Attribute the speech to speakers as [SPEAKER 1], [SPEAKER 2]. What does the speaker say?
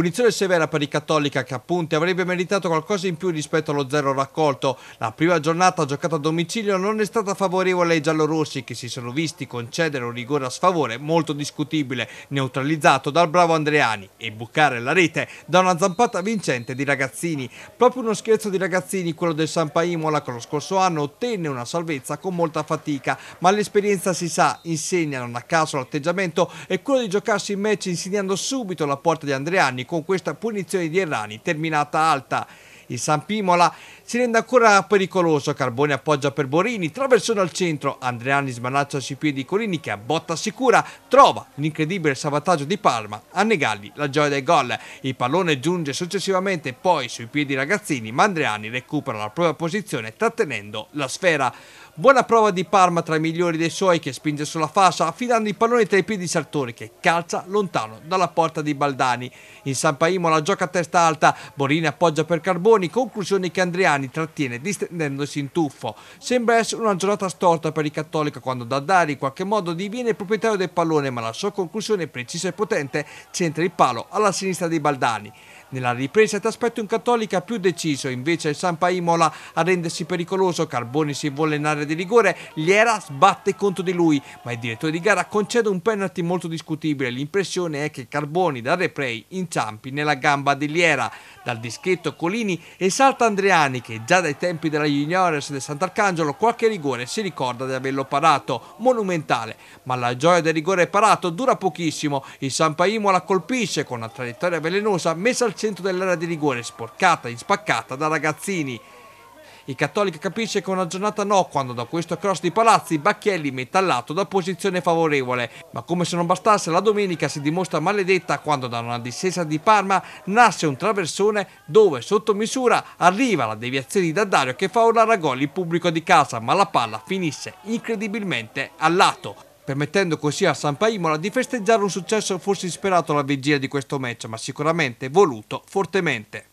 [SPEAKER 1] Punizione severa per i Cattolica che appunto avrebbe meritato qualcosa in più rispetto allo zero raccolto. La prima giornata giocata a domicilio non è stata favorevole ai giallorossi che si sono visti concedere un rigore a sfavore molto discutibile, neutralizzato dal bravo Andreani e bucare la rete da una zampata vincente di Ragazzini. Proprio uno scherzo di Ragazzini, quello del Sampa Imola che lo scorso anno ottenne una salvezza con molta fatica, ma l'esperienza si sa, insegna non a caso l'atteggiamento e quello di giocarsi in match insegnando subito la porta di Andreani con questa punizione di Errani terminata alta. Il San Pimola si rende ancora pericoloso, Carbone appoggia per Borini, traversone al centro, Andreani smanaccia sui piedi Colini che a botta sicura trova l'incredibile salvataggio di Palma, a negargli la gioia del gol, il pallone giunge successivamente poi sui piedi ragazzini ma Andreani recupera la propria posizione trattenendo la sfera. Buona prova di Parma tra i migliori dei suoi che spinge sulla fascia affidando i palloni tra i piedi di Sartori che calza lontano dalla porta di Baldani. In San Paimo la gioca a testa alta, Borini appoggia per Carboni, conclusione che Andriani trattiene distendendosi in tuffo. Sembra essere una giornata storta per i cattolica quando Daddari in qualche modo diviene il proprietario del pallone ma la sua conclusione precisa e potente centra il palo alla sinistra di Baldani. Nella ripresa t'aspetto un Cattolica più deciso, invece il Sampa Imola a rendersi pericoloso, Carboni si vuole in area di rigore, Liera sbatte contro di lui, ma il direttore di gara concede un penalty molto discutibile, l'impressione è che Carboni dal replay inciampi nella gamba di Liera. Dal dischetto Colini e salta Andreani che già dai tempi della Juniores del Sant'Arcangelo qualche rigore si ricorda di averlo parato, monumentale, ma la gioia del rigore parato dura pochissimo, il Sampa Imola colpisce con una traiettoria velenosa messa al centro dell'area di rigore, sporcata, e spaccata da ragazzini. Il Cattolica capisce che una giornata no quando da questo cross di palazzi Bacchielli mette metallato da posizione favorevole, ma come se non bastasse la domenica si dimostra maledetta quando da una distesa di Parma nasce un traversone dove sotto misura arriva la deviazione di Daddario che fa urlare a gol il pubblico di casa, ma la palla finisce incredibilmente a lato permettendo così a Sampa Imola di festeggiare un successo forse insperato alla vigilia di questo match, ma sicuramente voluto fortemente.